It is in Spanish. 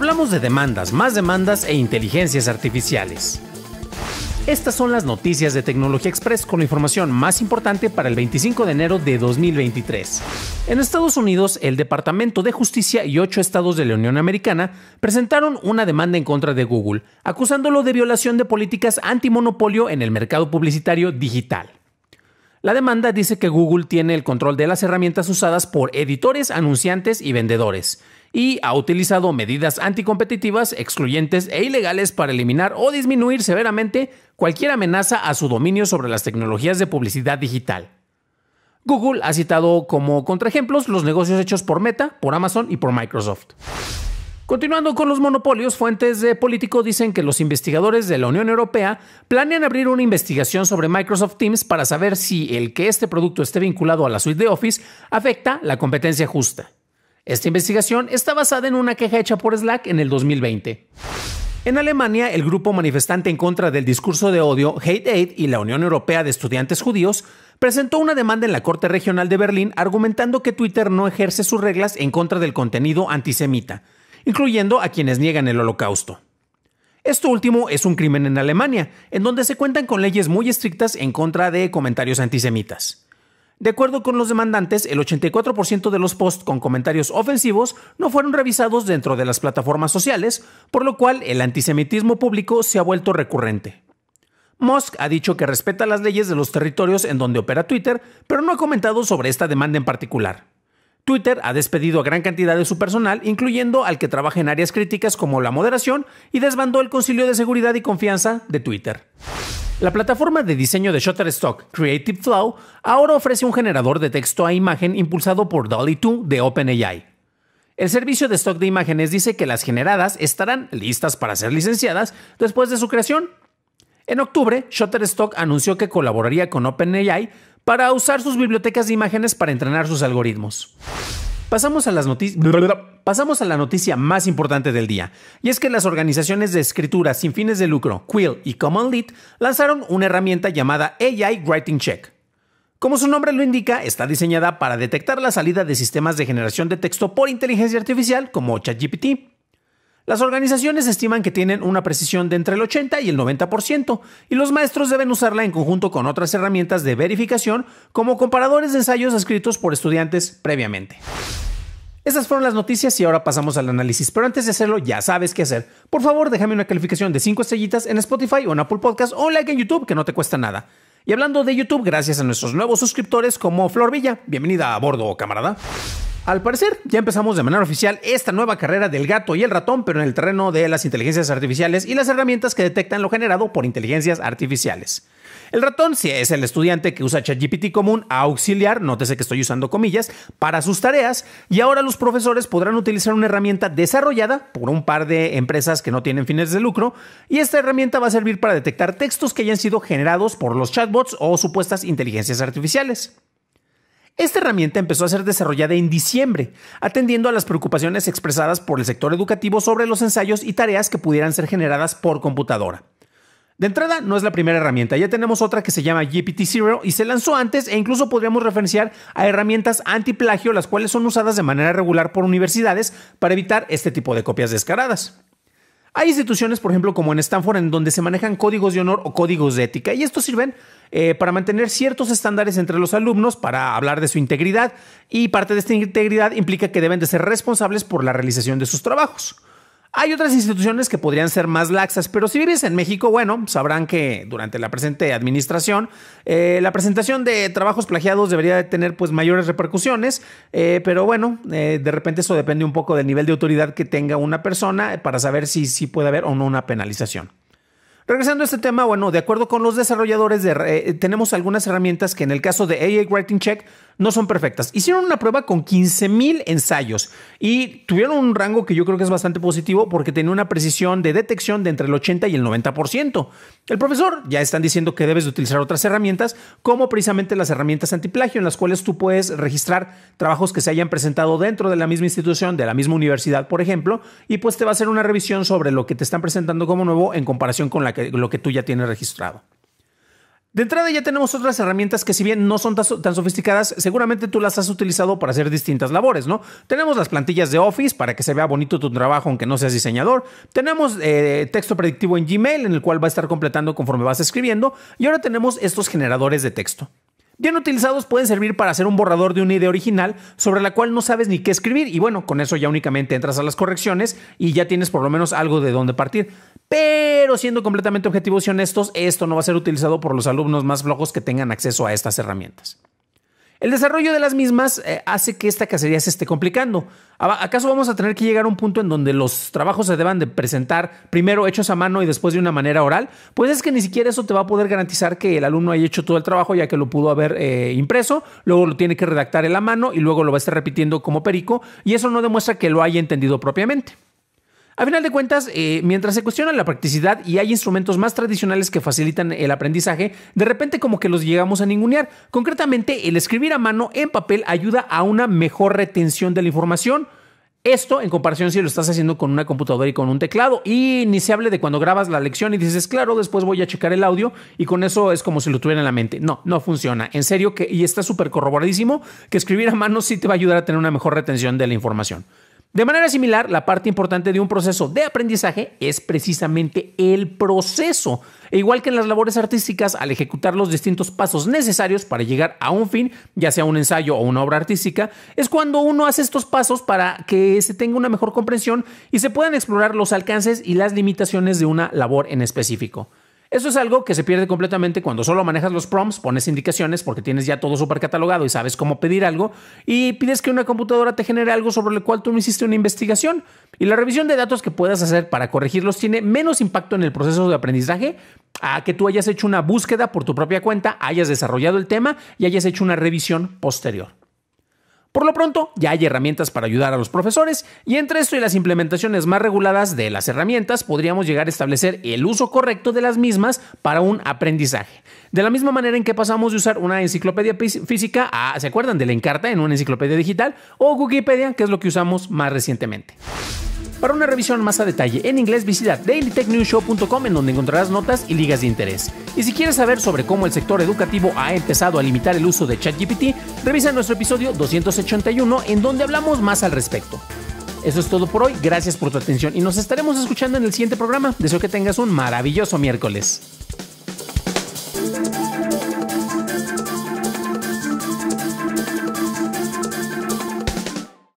Hablamos de demandas, más demandas e inteligencias artificiales. Estas son las noticias de Tecnología Express con la información más importante para el 25 de enero de 2023. En Estados Unidos, el Departamento de Justicia y ocho estados de la Unión Americana presentaron una demanda en contra de Google, acusándolo de violación de políticas antimonopolio en el mercado publicitario digital. La demanda dice que Google tiene el control de las herramientas usadas por editores, anunciantes y vendedores, y ha utilizado medidas anticompetitivas, excluyentes e ilegales para eliminar o disminuir severamente cualquier amenaza a su dominio sobre las tecnologías de publicidad digital. Google ha citado como contraejemplos los negocios hechos por Meta, por Amazon y por Microsoft. Continuando con los monopolios, fuentes de Político dicen que los investigadores de la Unión Europea planean abrir una investigación sobre Microsoft Teams para saber si el que este producto esté vinculado a la suite de Office afecta la competencia justa. Esta investigación está basada en una queja hecha por Slack en el 2020. En Alemania, el grupo manifestante en contra del discurso de odio Hate Aid y la Unión Europea de Estudiantes Judíos presentó una demanda en la Corte Regional de Berlín argumentando que Twitter no ejerce sus reglas en contra del contenido antisemita incluyendo a quienes niegan el holocausto. Esto último es un crimen en Alemania, en donde se cuentan con leyes muy estrictas en contra de comentarios antisemitas. De acuerdo con los demandantes, el 84% de los posts con comentarios ofensivos no fueron revisados dentro de las plataformas sociales, por lo cual el antisemitismo público se ha vuelto recurrente. Musk ha dicho que respeta las leyes de los territorios en donde opera Twitter, pero no ha comentado sobre esta demanda en particular. Twitter ha despedido a gran cantidad de su personal, incluyendo al que trabaja en áreas críticas como la moderación, y desbandó el Concilio de Seguridad y Confianza de Twitter. La plataforma de diseño de Shutterstock, Creative Flow, ahora ofrece un generador de texto a imagen impulsado por Dolly 2 de OpenAI. El servicio de stock de imágenes dice que las generadas estarán listas para ser licenciadas después de su creación. En octubre, Shutterstock anunció que colaboraría con OpenAI para usar sus bibliotecas de imágenes para entrenar sus algoritmos. Pasamos a, Pasamos a la noticia más importante del día, y es que las organizaciones de escritura sin fines de lucro, Quill y Common Lead, lanzaron una herramienta llamada AI Writing Check. Como su nombre lo indica, está diseñada para detectar la salida de sistemas de generación de texto por inteligencia artificial como ChatGPT. Las organizaciones estiman que tienen una precisión de entre el 80 y el 90%, y los maestros deben usarla en conjunto con otras herramientas de verificación como comparadores de ensayos escritos por estudiantes previamente. Esas fueron las noticias y ahora pasamos al análisis. Pero antes de hacerlo, ya sabes qué hacer. Por favor, déjame una calificación de 5 estrellitas en Spotify o en Apple Podcast o un like en YouTube que no te cuesta nada. Y hablando de YouTube, gracias a nuestros nuevos suscriptores como Flor Villa. Bienvenida a bordo, camarada. Al parecer, ya empezamos de manera oficial esta nueva carrera del gato y el ratón, pero en el terreno de las inteligencias artificiales y las herramientas que detectan lo generado por inteligencias artificiales. El ratón si es el estudiante que usa ChatGPT común a auxiliar, nótese que estoy usando comillas, para sus tareas y ahora los profesores podrán utilizar una herramienta desarrollada por un par de empresas que no tienen fines de lucro y esta herramienta va a servir para detectar textos que hayan sido generados por los chatbots o supuestas inteligencias artificiales. Esta herramienta empezó a ser desarrollada en diciembre, atendiendo a las preocupaciones expresadas por el sector educativo sobre los ensayos y tareas que pudieran ser generadas por computadora. De entrada, no es la primera herramienta, ya tenemos otra que se llama gpt zero y se lanzó antes e incluso podríamos referenciar a herramientas antiplagio, las cuales son usadas de manera regular por universidades para evitar este tipo de copias descaradas. Hay instituciones, por ejemplo, como en Stanford, en donde se manejan códigos de honor o códigos de ética, y estos sirven eh, para mantener ciertos estándares entre los alumnos para hablar de su integridad, y parte de esta integridad implica que deben de ser responsables por la realización de sus trabajos. Hay otras instituciones que podrían ser más laxas, pero si vives en México, bueno, sabrán que durante la presente administración eh, la presentación de trabajos plagiados debería tener pues mayores repercusiones, eh, pero bueno, eh, de repente eso depende un poco del nivel de autoridad que tenga una persona para saber si, puede haber o no una penalización. Regresando a este tema, bueno, de acuerdo con los desarrolladores, de, tenemos algunas herramientas que en el caso de AA Writing Check no son perfectas. Hicieron una prueba con 15.000 ensayos y tuvieron un rango que yo creo que es bastante positivo porque tenía una precisión de detección de entre el 80 y el 90%. El profesor ya están diciendo que debes utilizar otras herramientas, como precisamente las herramientas antiplagio, en las cuales tú puedes registrar trabajos que se hayan presentado dentro de la misma institución, de la misma universidad, por ejemplo, y pues te va a hacer una revisión sobre lo que te están presentando como nuevo en comparación con lo que tú ya tienes registrado. De entrada ya tenemos otras herramientas que si bien no son tan sofisticadas, seguramente tú las has utilizado para hacer distintas labores, ¿no? Tenemos las plantillas de Office para que se vea bonito tu trabajo aunque no seas diseñador. Tenemos eh, texto predictivo en Gmail en el cual va a estar completando conforme vas escribiendo. Y ahora tenemos estos generadores de texto. Bien utilizados pueden servir para hacer un borrador de una idea original sobre la cual no sabes ni qué escribir y bueno, con eso ya únicamente entras a las correcciones y ya tienes por lo menos algo de dónde partir. Pero siendo completamente objetivos y honestos, esto no va a ser utilizado por los alumnos más flojos que tengan acceso a estas herramientas. El desarrollo de las mismas eh, hace que esta cacería se esté complicando. ¿Acaso vamos a tener que llegar a un punto en donde los trabajos se deban de presentar primero hechos a mano y después de una manera oral? Pues es que ni siquiera eso te va a poder garantizar que el alumno haya hecho todo el trabajo ya que lo pudo haber eh, impreso, luego lo tiene que redactar en la mano y luego lo va a estar repitiendo como perico y eso no demuestra que lo haya entendido propiamente. A final de cuentas, eh, mientras se cuestiona la practicidad y hay instrumentos más tradicionales que facilitan el aprendizaje, de repente como que los llegamos a ningunear. Concretamente, el escribir a mano en papel ayuda a una mejor retención de la información. Esto en comparación si lo estás haciendo con una computadora y con un teclado. Y ni se hable de cuando grabas la lección y dices, claro, después voy a checar el audio y con eso es como si lo tuviera en la mente. No, no funciona. En serio que, y está súper corroboradísimo, que escribir a mano sí te va a ayudar a tener una mejor retención de la información. De manera similar, la parte importante de un proceso de aprendizaje es precisamente el proceso. E igual que en las labores artísticas, al ejecutar los distintos pasos necesarios para llegar a un fin, ya sea un ensayo o una obra artística, es cuando uno hace estos pasos para que se tenga una mejor comprensión y se puedan explorar los alcances y las limitaciones de una labor en específico. Eso es algo que se pierde completamente cuando solo manejas los prompts, pones indicaciones porque tienes ya todo súper catalogado y sabes cómo pedir algo y pides que una computadora te genere algo sobre lo cual tú no hiciste una investigación. Y la revisión de datos que puedas hacer para corregirlos tiene menos impacto en el proceso de aprendizaje a que tú hayas hecho una búsqueda por tu propia cuenta, hayas desarrollado el tema y hayas hecho una revisión posterior. Por lo pronto, ya hay herramientas para ayudar a los profesores y entre esto y las implementaciones más reguladas de las herramientas podríamos llegar a establecer el uso correcto de las mismas para un aprendizaje. De la misma manera en que pasamos de usar una enciclopedia física a, ¿se acuerdan de la Encarta en una enciclopedia digital? O Wikipedia, que es lo que usamos más recientemente. Para una revisión más a detalle en inglés visita dailytechnewshow.com en donde encontrarás notas y ligas de interés. Y si quieres saber sobre cómo el sector educativo ha empezado a limitar el uso de ChatGPT, revisa nuestro episodio 281 en donde hablamos más al respecto. Eso es todo por hoy, gracias por tu atención y nos estaremos escuchando en el siguiente programa. Deseo que tengas un maravilloso miércoles.